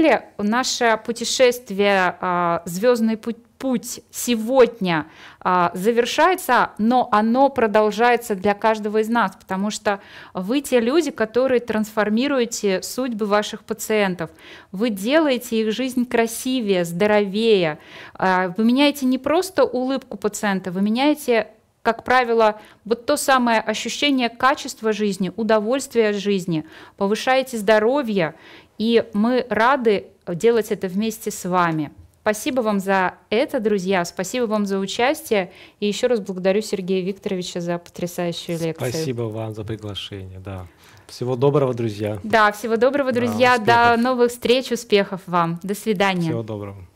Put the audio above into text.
приехали. Наше путешествие а, «Звездный путь» путь сегодня а, завершается, но оно продолжается для каждого из нас, потому что вы те люди, которые трансформируете судьбы ваших пациентов, вы делаете их жизнь красивее, здоровее, а, вы меняете не просто улыбку пациента, вы меняете как правило, вот то самое ощущение качества жизни, удовольствия от жизни, повышаете здоровье, и мы рады делать это вместе с вами. Спасибо вам за это, друзья. Спасибо вам за участие. И еще раз благодарю Сергея Викторовича за потрясающую лекцию. Спасибо вам за приглашение. Да. Всего доброго, друзья. Да, всего доброго, друзья. Да, До новых встреч, успехов вам. До свидания. Всего доброго.